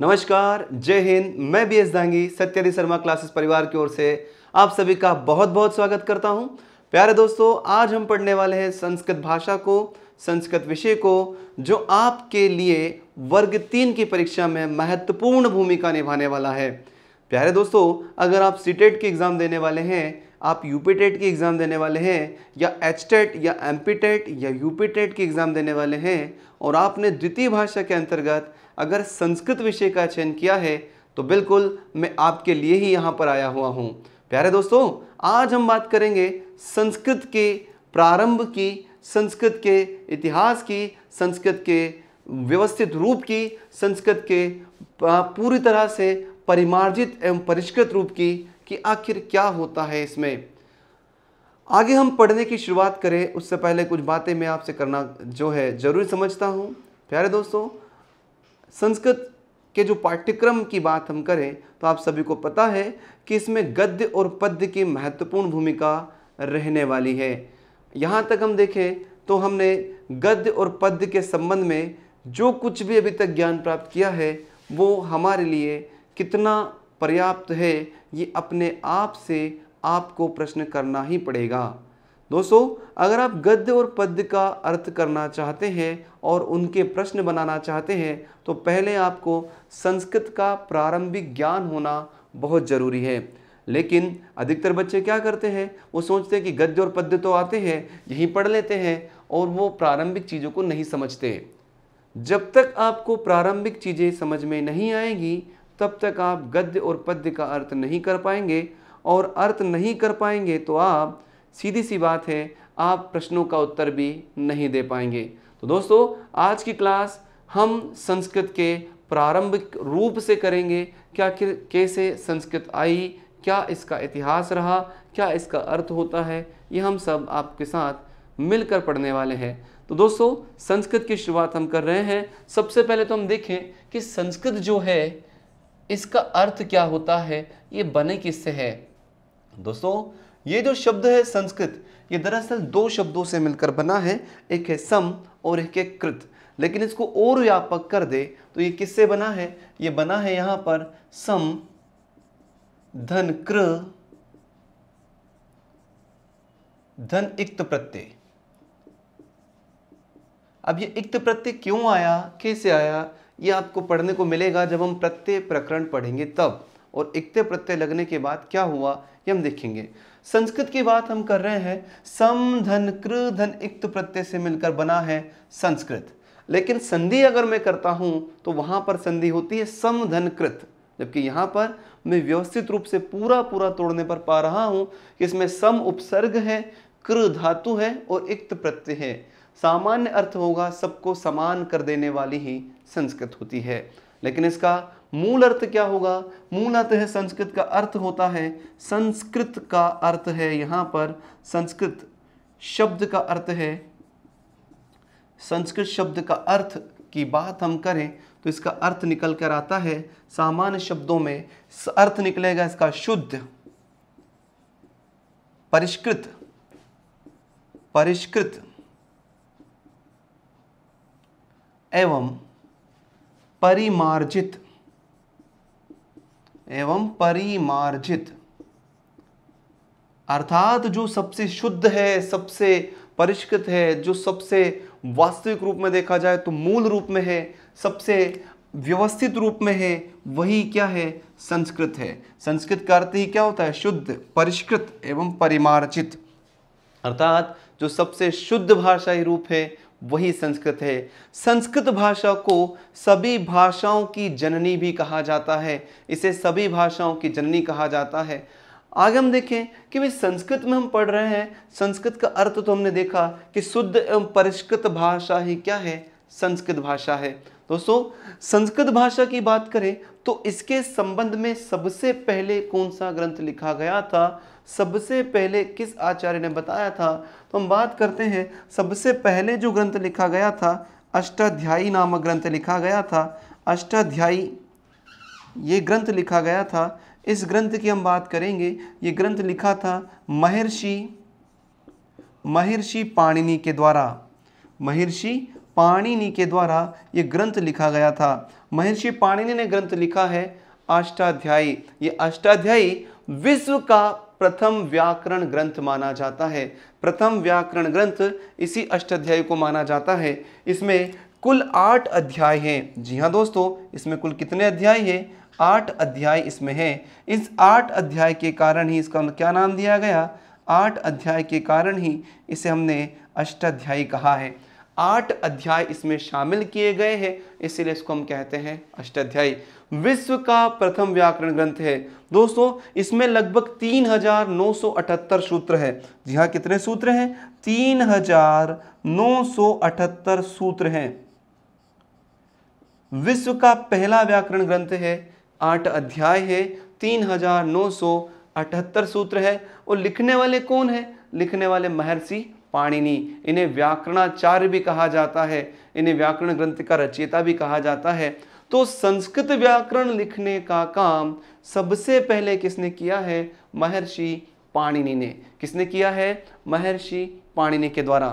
नमस्कार जय हिंद मैं बी एस दांगी सत्यदी शर्मा क्लासेस परिवार की ओर से आप सभी का बहुत बहुत स्वागत करता हूं प्यारे दोस्तों आज हम पढ़ने वाले हैं संस्कृत भाषा को संस्कृत विषय को जो आपके लिए वर्ग तीन की परीक्षा में महत्वपूर्ण भूमिका निभाने वाला है प्यारे दोस्तों अगर आप सी टेट e की एग्ज़ाम देने वाले हैं आप यूपी टेट e की एग्ज़ाम देने वाले हैं या एच टेट e या एम पी टेट या यूपी टेट की एग्ज़ाम देने वाले हैं और आपने द्वितीय भाषा के अंतर्गत अगर संस्कृत विषय का चयन किया है तो बिल्कुल मैं आपके लिए ही यहाँ पर आया हुआ हूँ प्यारे दोस्तों आज हम बात करेंगे संस्कृत के प्रारंभ की संस्कृत के इतिहास की संस्कृत के व्यवस्थित रूप की संस्कृत के पूरी तरह से परिमार्जित एवं परिष्कृत रूप की कि आखिर क्या होता है इसमें आगे हम पढ़ने की शुरुआत करें उससे पहले कुछ बातें मैं आपसे करना जो है ज़रूरी समझता हूँ प्यारे दोस्तों संस्कृत के जो पाठ्यक्रम की बात हम करें तो आप सभी को पता है कि इसमें गद्य और पद्य की महत्वपूर्ण भूमिका रहने वाली है यहाँ तक हम देखें तो हमने गद्य और पद्य के संबंध में जो कुछ भी अभी तक ज्ञान प्राप्त किया है वो हमारे लिए कितना पर्याप्त है ये अपने आप से आपको प्रश्न करना ही पड़ेगा दोस्तों अगर आप गद्य और पद्य का अर्थ करना चाहते हैं और उनके प्रश्न बनाना चाहते हैं तो पहले आपको संस्कृत का प्रारंभिक ज्ञान होना बहुत ज़रूरी है लेकिन अधिकतर बच्चे क्या करते हैं वो सोचते हैं कि गद्य और पद्य तो आते हैं यहीं पढ़ लेते हैं और वो प्रारंभिक चीज़ों को नहीं समझते जब तक आपको प्रारंभिक चीज़ें समझ में नहीं आएंगी तब तक आप गद्य और पद्य का अर्थ नहीं कर पाएंगे और अर्थ नहीं कर पाएंगे तो आप सीधी सी बात है आप प्रश्नों का उत्तर भी नहीं दे पाएंगे तो दोस्तों आज की क्लास हम संस्कृत के प्रारंभिक रूप से करेंगे क्या कैसे संस्कृत आई क्या इसका इतिहास रहा क्या इसका अर्थ होता है ये हम सब आपके साथ मिलकर पढ़ने वाले हैं तो दोस्तों संस्कृत की शुरुआत हम कर रहे हैं सबसे पहले तो हम देखें कि संस्कृत जो है इसका अर्थ क्या होता है ये बने किससे है दोस्तों ये जो शब्द है संस्कृत ये दरअसल दो शब्दों से मिलकर बना है एक है सम और एक है कृत लेकिन इसको और व्यापक कर दे तो ये किससे बना है ये बना है यहां पर सम धन कृ धन इक्त प्रत्यय अब ये इक्त प्रत्यय क्यों आया कैसे आया ये आपको पढ़ने को मिलेगा जब हम प्रत्यय प्रकरण पढ़ेंगे तब और इक्ते प्रत्यय लगने के बाद क्या हुआ ये हम देखेंगे संस्कृत की बात हम कर रहे हैं सम धन कृ धन इक्त प्रत्यय से मिलकर बना है संस्कृत लेकिन संधि अगर मैं करता हूं तो वहां पर संधि होती है सम धन कृत जबकि यहां पर मैं व्यवस्थित रूप से पूरा पूरा तोड़ने पर पा रहा हूं कि इसमें सम उपसर्ग है कृ धातु है और इक्त प्रत्यय है सामान्य अर्थ होगा सबको समान कर देने वाली ही संस्कृत होती है लेकिन इसका मूल अर्थ क्या होगा मूल अर्थ है संस्कृत का अर्थ होता है संस्कृत का अर्थ है यहां पर संस्कृत शब्द का अर्थ है संस्कृत शब्द का अर्थ की बात हम करें तो इसका अर्थ निकल कर आता है सामान्य शब्दों में अर्थ निकलेगा इसका शुद्ध परिष्कृत परिष्कृत एवं परिमार्जित एवं परिमार्जित अर्थात जो सबसे शुद्ध है सबसे परिष्कृत है जो सबसे वास्तविक रूप में देखा जाए तो मूल रूप में है सबसे व्यवस्थित रूप में है वही क्या है संस्कृत है संस्कृत का अर्थ ही क्या होता है शुद्ध परिष्कृत एवं परिमार्जित अर्थात जो सबसे शुद्ध भाषाई रूप है वही संस्कृत है संस्कृत भाषा को सभी भाषाओं की जननी भी कहा जाता है इसे सभी भाषाओं की जननी कहा जाता है आगे हम देखें कि भाई संस्कृत में हम पढ़ रहे हैं संस्कृत का अर्थ तो हमने देखा कि शुद्ध एवं परिष्कृत भाषा ही क्या है संस्कृत भाषा है दोस्तों संस्कृत भाषा की बात करें तो इसके संबंध में सबसे पहले कौन सा ग्रंथ लिखा गया था सबसे पहले किस आचार्य ने बताया था तो हम बात करते हैं सबसे पहले जो ग्रंथ लिखा गया था अष्टाध्यायी नामक ग्रंथ लिखा गया था अष्टाध्यायी ये ग्रंथ लिखा गया था इस ग्रंथ की हम बात करेंगे ये ग्रंथ लिखा था महर्षि महर्षि पाणिनि के द्वारा महर्षि पाणिनि के द्वारा ये ग्रंथ लिखा गया था महर्षि पाणिनि ने ग्रंथ लिखा है अष्टाध्यायी ये अष्टाध्यायी विश्व का प्रथम व्याकरण ग्रंथ माना जाता है प्रथम व्याकरण ग्रंथ इसी अष्टाध्याय को माना जाता है इसमें कुल आठ अध्याय हैं जी हाँ दोस्तों इसमें कुल कितने अध्याय हैं आठ अध्याय इसमें हैं इस आठ अध्याय के कारण ही इसका क्या नाम दिया गया आठ अध्याय के कारण ही इसे हमने अष्टाध्यायी कहा है आठ अध्याय इसमें शामिल किए गए हैं इसीलिए इसको हम कहते हैं अष्टाध्यायी विश्व का प्रथम व्याकरण ग्रंथ है दोस्तों इसमें लगभग 3,978 सूत्र हैं जी हाँ कितने सूत्र हैं 3,978 सूत्र हैं विश्व का पहला व्याकरण ग्रंथ है आठ अध्याय है 3,978 सूत्र है और लिखने वाले कौन है लिखने वाले महर्षि पाणिनि इन्हें व्याकरणाचार्य भी कहा जाता है इन्हें व्याकरण ग्रंथ का रचयिता भी कहा जाता है तो संस्कृत व्याकरण लिखने का काम सबसे पहले किसने किया है महर्षि पाणिनि ने किसने किया है महर्षि पाणिनि के द्वारा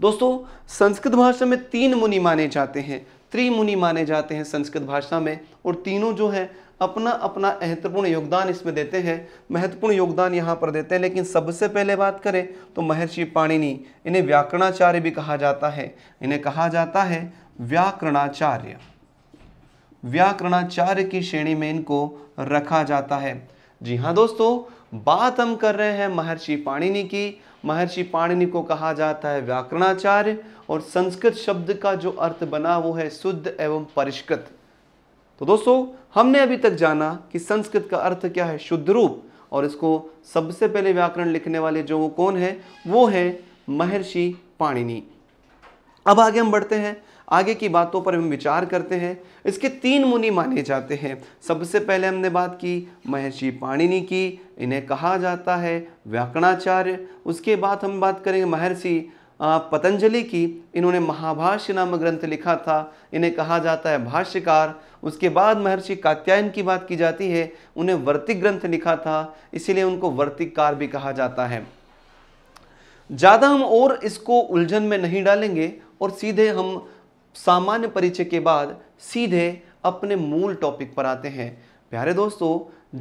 दोस्तों संस्कृत भाषा में तीन मुनि माने जाते हैं त्रिमुनि माने जाते हैं संस्कृत भाषा में और तीनों जो है अपना अपना महत्वपूर्ण योगदान इसमें देते हैं महत्वपूर्ण योगदान यहाँ पर देते हैं लेकिन सबसे पहले बात करें तो महर्षि पाणिनि इन्हें व्याकरणाचार्य भी कहा जाता है इन्हें कहा जाता है व्याकरणाचार्य व्याकरणाचार्य की श्रेणी में इनको रखा जाता है जी हाँ दोस्तों बात हम कर रहे हैं महर्षि पाणिनि की महर्षि पाणिनि को कहा जाता है व्याकरणाचार्य और संस्कृत शब्द का जो अर्थ बना वो है शुद्ध एवं परिष्कृत तो दोस्तों हमने अभी तक जाना कि संस्कृत का अर्थ क्या है शुद्ध रूप और इसको सबसे पहले व्याकरण लिखने वाले जो वो कौन है वो है महर्षि पाणिनि अब आगे हम बढ़ते हैं आगे की बातों पर हम विचार करते हैं इसके तीन मुनि माने जाते हैं सबसे पहले हमने बात की महर्षि पाणिनि की इन्हें कहा जाता है व्याकरणाचार्य उसके बाद हम बात करेंगे महर्षि पतंजलि की इन्होंने महाभाष्य नामक ग्रंथ लिखा था इन्हें कहा जाता है भाष्यकार उसके बाद महर्षि कात्यायन की बात की जाती है उन्हें वर्तिक ग्रंथ लिखा था इसीलिए उनको वर्तिककार भी कहा जाता है ज़्यादा हम और इसको उलझन में नहीं डालेंगे और सीधे हम सामान्य परिचय के बाद सीधे अपने मूल टॉपिक पर आते हैं प्यारे दोस्तों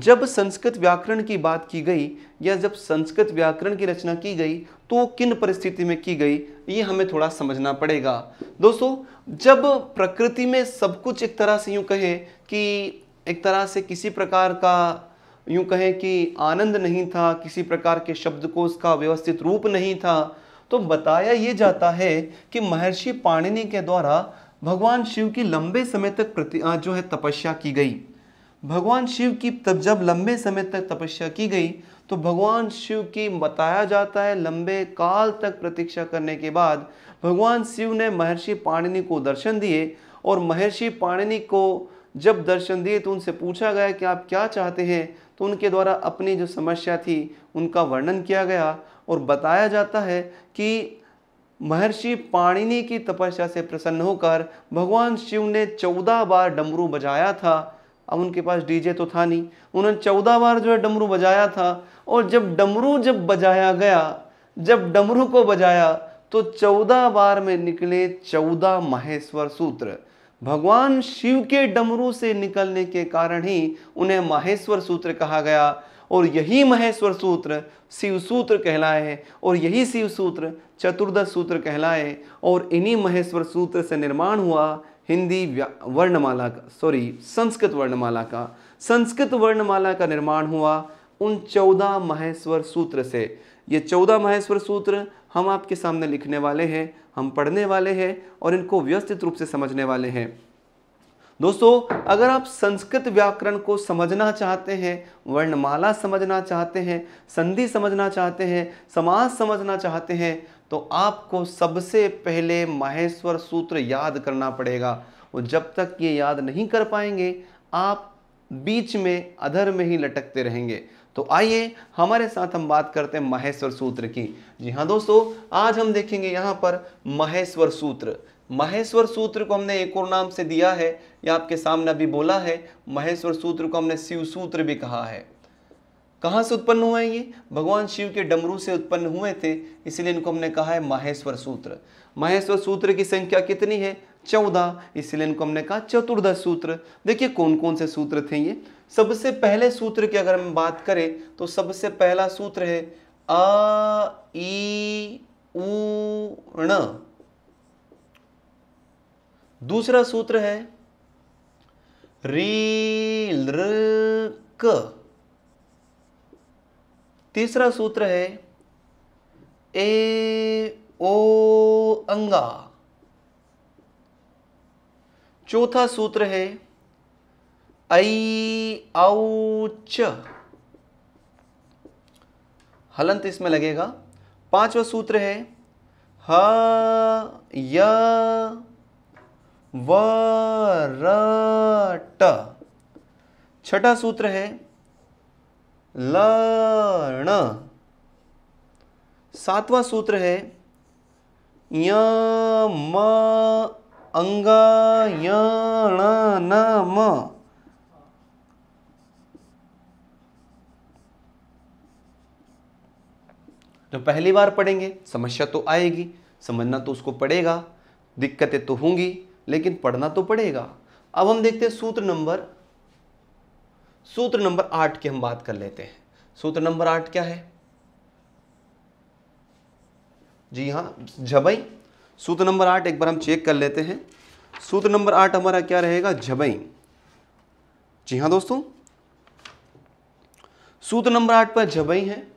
जब संस्कृत व्याकरण की बात की गई या जब संस्कृत व्याकरण की रचना की गई तो किन परिस्थिति में की गई ये हमें थोड़ा समझना पड़ेगा दोस्तों जब प्रकृति में सब कुछ एक तरह से यूँ कहें कि एक तरह से किसी प्रकार का यूँ कहें कि आनंद नहीं था किसी प्रकार के शब्द को उसका व्यवस्थित रूप नहीं था तो बताया ये जाता है कि महर्षि पाणिनि के द्वारा भगवान शिव की लंबे समय तक प्रति जो है तपस्या की गई भगवान शिव की तब जब लंबे समय तक तपस्या की गई तो भगवान शिव की बताया जाता है लंबे काल तक प्रतीक्षा करने के बाद भगवान शिव ने महर्षि पाणिनि को दर्शन दिए और महर्षि पाणिनि को जब दर्शन दिए तो उनसे पूछा गया कि आप क्या चाहते हैं तो उनके द्वारा अपनी जो समस्या थी उनका वर्णन किया गया और बताया जाता है कि महर्षि पाणिनि की तपस्या से प्रसन्न होकर भगवान शिव ने चौदह बार डमरू बजाया था अब उनके पास डीजे तो था नहीं उन्होंने चौदह बार जो है डमरू बजाया था और जब डमरू जब बजाया गया जब डमरू को बजाया तो चौदह बार में निकले चौदह महेश्वर सूत्र भगवान शिव के डमरू से निकलने के कारण ही उन्हें माहेश्वर सूत्र कहा गया और यही महेश्वर सूत्र शिव सूत्र कहलाए हैं और यही शिव सूत्र चतुर्दश सूत्र कहलाए और इन्हीं महेश्वर सूत्र से निर्माण हुआ हिंदी वर्णमाला का सॉरी संस्कृत वर्णमाला का संस्कृत वर्णमाला का निर्माण हुआ उन चौदह महेश्वर सूत्र से ये चौदह महेश्वर सूत्र हम आपके सामने लिखने वाले हैं हम पढ़ने वाले हैं और इनको व्यवस्थित रूप से समझने वाले हैं दोस्तों अगर आप संस्कृत व्याकरण को समझना चाहते हैं वर्णमाला समझना चाहते हैं संधि समझना चाहते हैं समाज समझना चाहते हैं तो आपको सबसे पहले माहेश्वर सूत्र याद करना पड़ेगा और जब तक ये याद नहीं कर पाएंगे आप बीच में अधर में ही लटकते रहेंगे तो आइए हमारे साथ हम बात करते हैं महेश्वर सूत्र की जी हाँ दोस्तों आज हम देखेंगे यहाँ पर महेश्वर सूत्र महेश्वर सूत्र को हमने एक और नाम से दिया है या आपके सामने अभी बोला है महेश्वर सूत्र को हमने शिव सूत्र भी कहा है कहाँ से उत्पन्न हुए हैं ये भगवान शिव के डमरू से उत्पन्न हुए थे इसलिए इनको हमने कहा है माहेश्वर सूत्र माहेश्वर सूत्र की संख्या कितनी है चौदह इसलिए इनको हमने कहा चतुर्दश सूत्र देखिए कौन कौन से सूत्र थे ये सबसे पहले सूत्र की अगर हम बात करें तो सबसे पहला सूत्र है अ ई ऊ दूसरा सूत्र है री लृ क तीसरा सूत्र है ए ओ अंगा चौथा सूत्र है ऐ औच हलंत इसमें लगेगा पांचवा सूत्र है ह य व र ट छठा सूत्र है लण सातवां सूत्र है य म अंग य न म तो पहली बार पढ़ेंगे समस्या तो आएगी समझना तो उसको पड़ेगा दिक्कतें तो होंगी लेकिन पढ़ना तो पड़ेगा अब हम देखते हैं सूत्र नंबर सूत्र नंबर आठ की हम बात कर लेते हैं सूत्र नंबर आठ क्या है जी हाँ झबई सूत्र नंबर आठ एक बार हम चेक कर लेते हैं सूत्र नंबर आठ हमारा क्या रहेगा झबई जी हाँ दोस्तों सूत्र नंबर आठ पर झबई है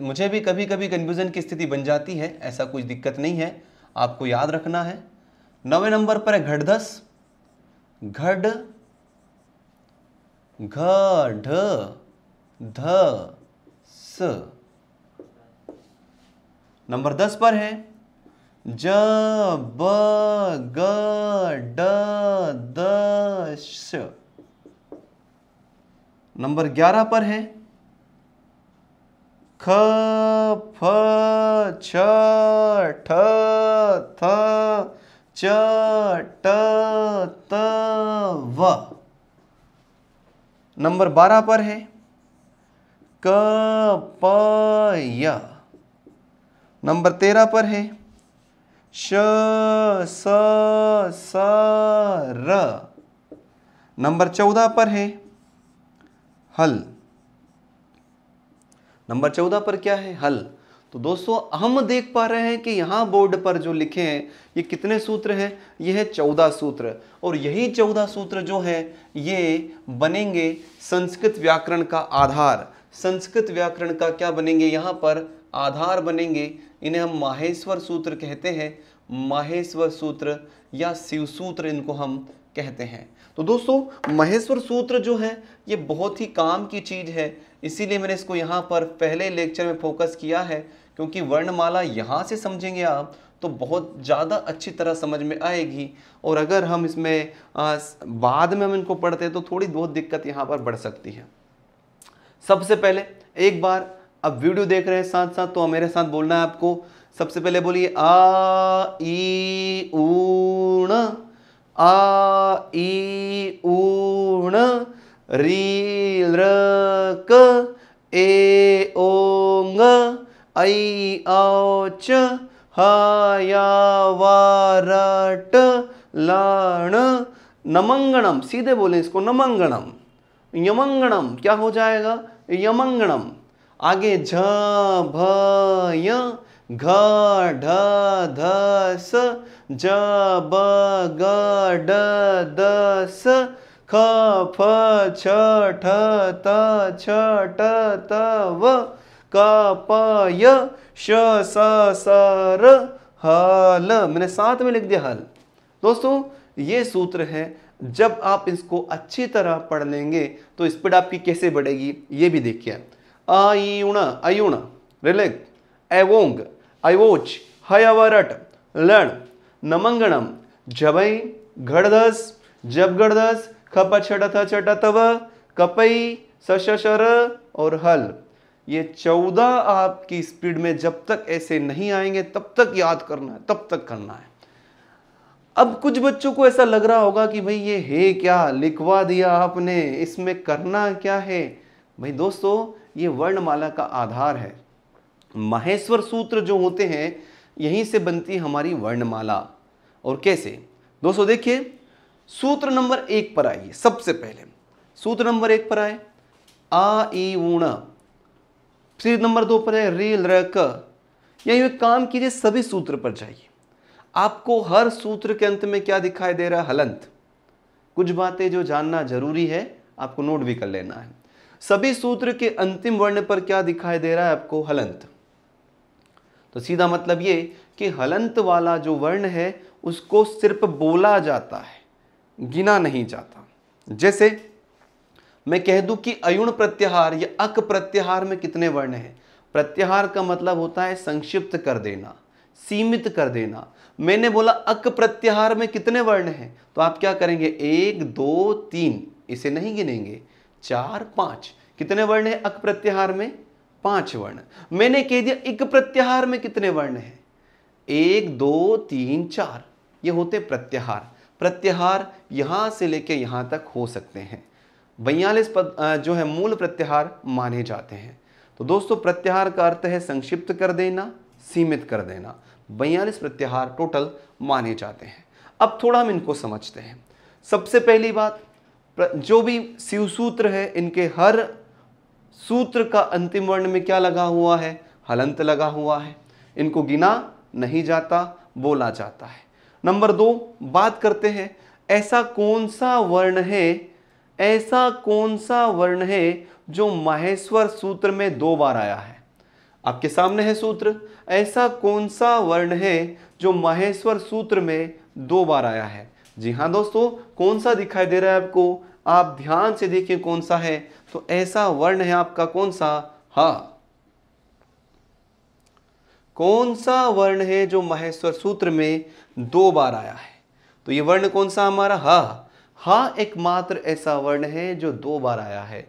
मुझे भी कभी कभी कंफ्यूजन की स्थिति बन जाती है ऐसा कुछ दिक्कत नहीं है आपको याद रखना है नवे नंबर पर है घटधस घड घ स नंबर दस पर है ज ब ग ड द नंबर ग्यारह पर है ख फ छ ठ थ च ट त व नंबर बारह पर है क प य नंबर तेरह पर है श स स र नंबर चौदह पर है हल नंबर चौदह पर क्या है हल तो दोस्तों हम देख पा रहे हैं कि यहाँ बोर्ड पर जो लिखे हैं ये कितने सूत्र हैं ये है चौदह सूत्र और यही चौदह सूत्र जो है ये बनेंगे संस्कृत व्याकरण का आधार संस्कृत व्याकरण का क्या बनेंगे यहाँ पर आधार बनेंगे इन्हें हम माहेश्वर सूत्र कहते हैं माहेश्वर सूत्र या शिव सूत्र इनको हम कहते हैं तो दोस्तों महेश्वर सूत्र जो है ये बहुत ही काम की चीज़ है इसीलिए मैंने इसको यहाँ पर पहले लेक्चर में फोकस किया है क्योंकि वर्णमाला यहाँ से समझेंगे आप तो बहुत ज़्यादा अच्छी तरह समझ में आएगी और अगर हम इसमें आ, बाद में हम इनको पढ़ते हैं तो थोड़ी बहुत दिक्कत यहाँ पर बढ़ सकती है सबसे पहले एक बार अब वीडियो देख रहे हैं साथ साथ तो मेरे साथ बोलना है आपको सबसे पहले बोलिए आ ई ऊण आ ई ऊण री र ऐच हट च नमंगणम सीधे बोले इसको नमंगणम यमंगणम क्या हो जाएगा यमंगणम आगे झ भ य घ ढ ध स ज ब ग ड द स ख फ छ ठ त छ ट त व क प य श स स र मैंने साथ में लिख दिया हल दोस्तों ये सूत्र है जब आप इसको अच्छी तरह पढ़ लेंगे तो स्पीड आपकी कैसे बढ़ेगी ये भी देखिए आयुण अयुण रिलेक् एवोंग अयोच हयवरट लण नमंगणम जबई घड़धस जब घड़धस खप छठ छठ तव कपई सशर और हल ये चौदह आपकी स्पीड में जब तक ऐसे नहीं आएंगे तब तक याद करना है तब तक करना है अब कुछ बच्चों को ऐसा लग रहा होगा कि भाई ये है क्या लिखवा दिया आपने इसमें करना क्या है भाई दोस्तों ये वर्णमाला का आधार है महेश्वर सूत्र जो होते हैं यहीं से बनती हमारी वर्णमाला और कैसे दोस्तों देखिए सूत्र नंबर एक पर आइए सबसे पहले सूत्र नंबर एक पर आए आ ई ऊण सीरीज नंबर दो पर है रेल ल क यही काम कीजिए सभी सूत्र पर जाइए आपको हर सूत्र के अंत में क्या दिखाई दे रहा हलंत कुछ बातें जो जानना जरूरी है आपको नोट भी कर लेना है सभी सूत्र के अंतिम वर्ण पर क्या दिखाई दे रहा है आपको हलंत तो सीधा मतलब ये कि हलंत वाला जो वर्ण है उसको सिर्फ बोला जाता है गिना नहीं जाता जैसे मैं कह दूं कि अयुण प्रत्याहार या अक प्रत्याहार में कितने वर्ण हैं प्रत्याहार का मतलब होता है संक्षिप्त कर देना सीमित कर देना मैंने बोला अक प्रत्याहार में कितने वर्ण हैं तो आप क्या करेंगे एक दो तीन इसे नहीं गिनेंगे चार पांच कितने वर्ण है अक प्रत्याहार में पांच वर्ण मैंने कह दिया इक प्रत्याहार में कितने वर्ण हैं एक दो तीन चार ये होते प्रत्याहार प्रत्याहार यहां से लेके यहां तक हो सकते हैं बयालीस पद जो है मूल प्रत्याहार माने जाते हैं तो दोस्तों प्रत्याहार का अर्थ है संक्षिप्त कर देना सीमित कर देना बयालीस प्रत्याहार टोटल माने जाते हैं अब थोड़ा हम इनको समझते हैं सबसे पहली बात जो भी शिव सूत्र है इनके हर सूत्र का अंतिम वर्ण में क्या लगा हुआ है हलंत लगा हुआ है इनको गिना नहीं जाता बोला जाता है नंबर दो बात करते हैं ऐसा कौन सा वर्ण है ऐसा कौन सा वर्ण है जो माहेश्वर सूत्र में दो बार आया है आपके सामने है सूत्र ऐसा कौन सा वर्ण है जो माहेश्वर सूत्र में दो बार आया है जी हाँ दोस्तों कौन सा दिखाई दे रहा है आपको आप ध्यान से देखिए कौन सा है तो ऐसा वर्ण है आपका कौन सा हा कौन सा वर्ण है जो महेश्वर सूत्र में दो बार आया है तो ये वर्ण कौन सा हमारा हा हाँ एकमात्र ऐसा वर्ण है जो दो बार आया है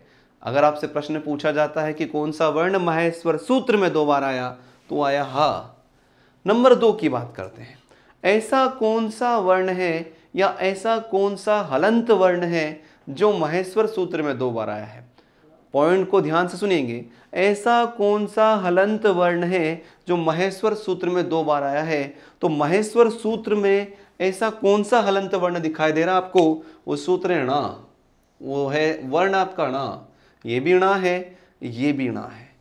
अगर आपसे प्रश्न पूछा जाता है कि कौन सा वर्ण महेश्वर सूत्र में दो बार आया तो आया हा नंबर दो की बात करते हैं ऐसा कौन सा वर्ण है या ऐसा कौन सा हलंत वर्ण है जो महेश्वर सूत्र में दो बार आया है पॉइंट को ध्यान से सुनेंगे ऐसा कौन सा हलंत वर्ण है जो महेश्वर सूत्र में दो बार आया है तो महेश्वर सूत्र में ऐसा कौन सा हलंत वर्ण दिखाई दे रहा आपको वो सूत्र है ना वो है वर्ण आपका ना ये भी ना है ये भी ना है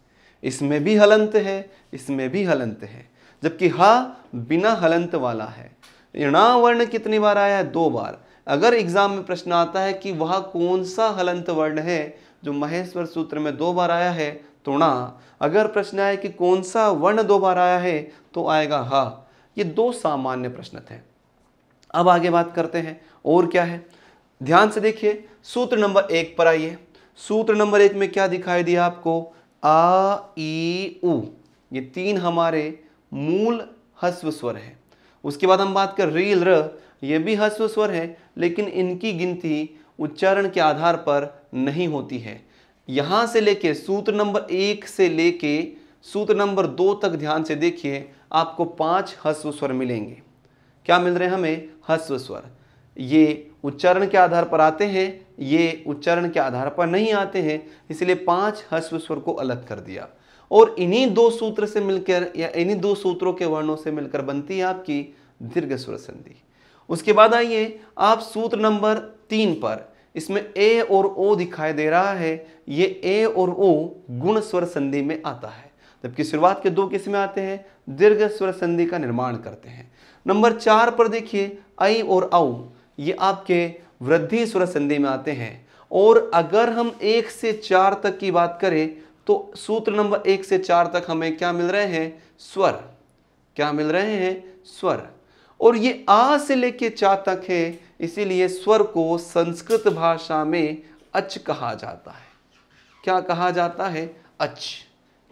इसमें भी हलंत है इसमें भी हलंत है जबकि हा बिना हलंत वाला है ना वर्ण कितनी बार आया है दो बार अगर एग्जाम में प्रश्न आता है कि वह कौन सा हलंत वर्ण है जो महेश्वर सूत्र में दो बार आया है तो ना अगर प्रश्न आए कि कौन सा वर्ण दो बार आया है तो आएगा हा ये दो सामान्य प्रश्न थे अब आगे बात करते हैं और क्या है ध्यान से देखिए सूत्र नंबर एक पर आइए सूत्र नंबर एक में क्या दिखाई दिया आपको आ ई उ ये तीन हमारे मूल हस्व स्वर है उसके बाद हम बात कर रील र ये भी हस्व स्वर है लेकिन इनकी गिनती उच्चारण के आधार पर नहीं होती है यहां से लेके सूत्र नंबर एक से लेके सूत्र नंबर दो तक ध्यान से देखिए आपको पांच हस्व स्वर मिलेंगे क्या मिल रहे हैं हमें हस्व स्वर ये उच्चारण के आधार पर आते हैं ये उच्चारण के आधार पर नहीं आते हैं इसलिए पांच हस्व स्वर को अलग कर दिया और इन्हीं दो सूत्र से मिलकर या इन्हीं दो सूत्रों के वर्णों से मिलकर बनती है आपकी दीर्घ स्वर संधि उसके बाद आइए आप सूत्र नंबर तीन पर इसमें ए और ओ दिखाई दे रहा है ये ए और ओ गुण स्वर संधि में आता है जबकि शुरुआत के दो किस में आते हैं दीर्घ स्वर संधि का निर्माण करते हैं नंबर चार पर देखिए ऐ और औ ये आपके वृद्धि स्वर संधि में आते हैं और अगर हम एक से चार तक की बात करें तो सूत्र नंबर एक से चार तक हमें क्या मिल रहे हैं स्वर क्या मिल रहे हैं स्वर और ये आ से लेके चा तक है इसीलिए स्वर को संस्कृत भाषा में अच कहा जाता है क्या कहा जाता है अच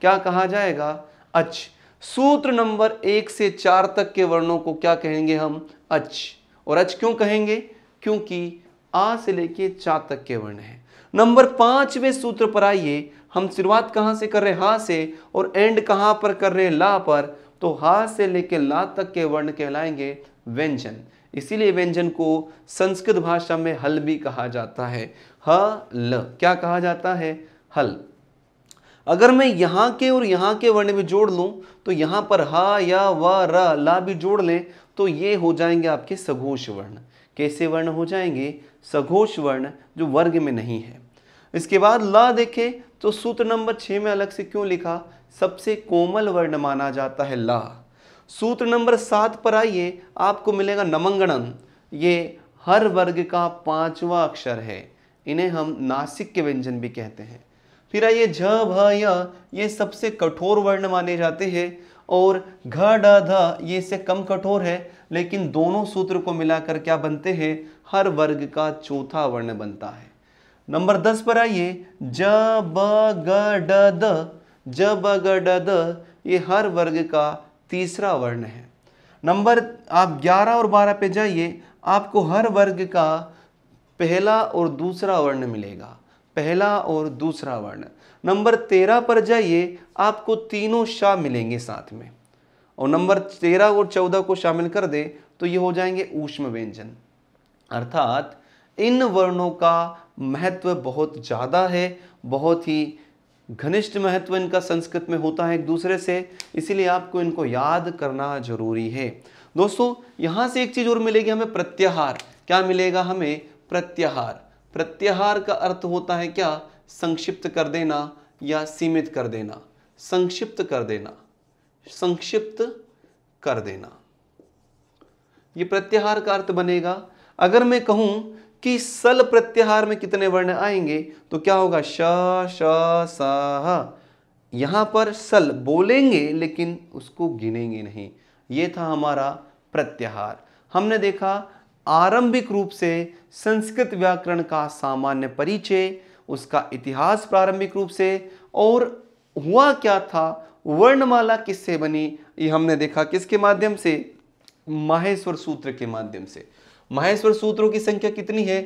क्या कहा जाएगा अच सूत्र नंबर एक से चार तक के वर्णों को क्या कहेंगे हम अच्छा और आज क्यों कहेंगे क्योंकि आ से लेके चा तक के वर्ण है नंबर पांचवें सूत्र पर आइए हम शुरुआत कहां से कर रहे हैं हा से और एंड कहां पर कर रहे हैं ला पर तो हा से लेके ला तक के वर्ण कहलाएंगे व्यंजन इसीलिए व्यंजन को संस्कृत भाषा में हल भी कहा जाता है ह ल क्या कहा जाता है हल अगर मैं यहां के और यहां के वर्ण भी जोड़ लूं तो यहां पर हा या व र ला भी जोड़ लें तो ये हो जाएंगे आपके सघोष वर्ण कैसे वर्ण हो जाएंगे सघोष वर्ण जो वर्ग में नहीं है इसके बाद ल देखें तो सूत्र नंबर छः में अलग से क्यों लिखा सबसे कोमल वर्ण माना जाता है ला सूत्र नंबर सात पर आइए आपको मिलेगा नमंगणम ये हर वर्ग का पांचवा अक्षर है इन्हें हम नासिक के व्यंजन भी कहते हैं फिर आइए झ भ ये सबसे कठोर वर्ण माने जाते हैं और घ ड ध ये इससे कम कठोर है लेकिन दोनों सूत्र को मिलाकर क्या बनते हैं हर वर्ग का चौथा वर्ण बनता है नंबर दस पर आइए ज ब ग ड द ज ब ग ड द ये हर वर्ग का तीसरा वर्ण है नंबर आप ग्यारह और बारह पे जाइए आपको हर वर्ग का पहला और दूसरा वर्ण मिलेगा पहला और दूसरा वर्ण नंबर तेरह पर जाइए आपको तीनों शाह मिलेंगे साथ में और नंबर तेरह और चौदह को शामिल कर दे तो ये हो जाएंगे ऊष्म व्यंजन अर्थात इन वर्णों का महत्व बहुत ज़्यादा है बहुत ही घनिष्ठ महत्व इनका संस्कृत में होता है एक दूसरे से इसीलिए आपको इनको याद करना जरूरी है दोस्तों यहाँ से एक चीज़ और मिलेगी हमें प्रत्याहार क्या मिलेगा हमें प्रत्याहार प्रत्याहार का अर्थ होता है क्या संक्षिप्त कर देना या सीमित कर देना संक्षिप्त कर देना संक्षिप्त कर देना यह प्रत्याहार का अर्थ बनेगा अगर मैं कहूं कि सल प्रत्याहार में कितने वर्ण आएंगे तो क्या होगा श यहां पर सल बोलेंगे लेकिन उसको गिनेंगे नहीं ये था हमारा प्रत्याहार हमने देखा आरंभिक रूप से संस्कृत व्याकरण का सामान्य परिचय उसका इतिहास प्रारंभिक रूप से और हुआ क्या था वर्णमाला किससे बनी ये हमने देखा किसके माध्यम से माहेश्वर सूत्र के माध्यम से माहेश्वर सूत्रों की संख्या कितनी है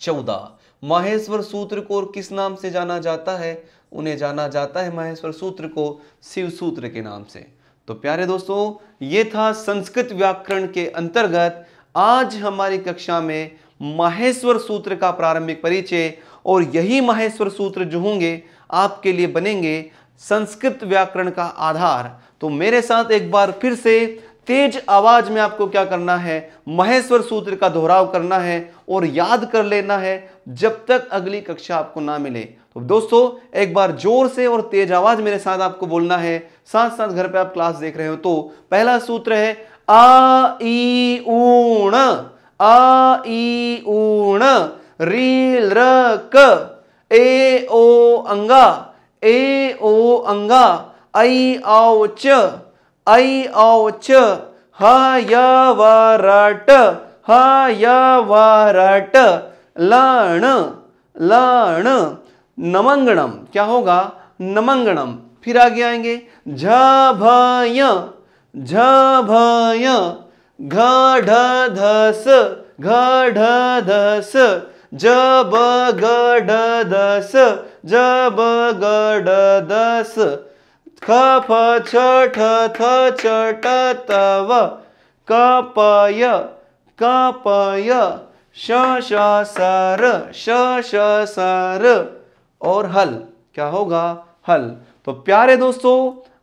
चौदह माहेश्वर सूत्र को किस नाम से जाना जाता है उन्हें जाना जाता है माहेश्वर सूत्र को शिव सूत्र के नाम से तो प्यारे दोस्तों ये था संस्कृत व्याकरण के अंतर्गत आज हमारी कक्षा में माहेश्वर सूत्र का प्रारंभिक परिचय और यही माहेश्वर सूत्र जो होंगे आपके लिए बनेंगे संस्कृत व्याकरण का आधार तो मेरे साथ एक बार फिर से तेज आवाज में आपको क्या करना है महेश्वर सूत्र का दोहराव करना है और याद कर लेना है जब तक अगली कक्षा आपको ना मिले तो दोस्तों एक बार जोर से और तेज आवाज मेरे साथ आपको बोलना है साथ साथ घर पे आप क्लास देख रहे हो तो पहला सूत्र है आ ई ऊण आ ई ऊण रील र क ए ओ अंगा ए ओ अंगा ऐ औ च ऐ औ च ह य व र ट ह य व र ट लण लण नमंगणम क्या होगा नमंगणम फिर आगे आएंगे झ भय झ भय घ ढ स घ ढ स ज ब दस ड द स ज ब थ च तव कपय कपय श श श श और हल क्या होगा हल तो प्यारे दोस्तों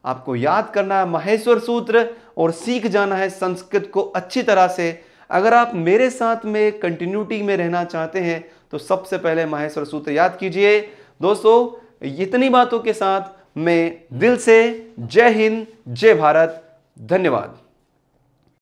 आपको याद करना है महेश्वर सूत्र और सीख जाना है संस्कृत को अच्छी तरह से अगर आप मेरे साथ में कंटिन्यूटी में रहना चाहते हैं तो सबसे पहले माहेश्वर सूत्र याद कीजिए दोस्तों इतनी बातों के साथ मैं दिल से जय हिंद जय भारत धन्यवाद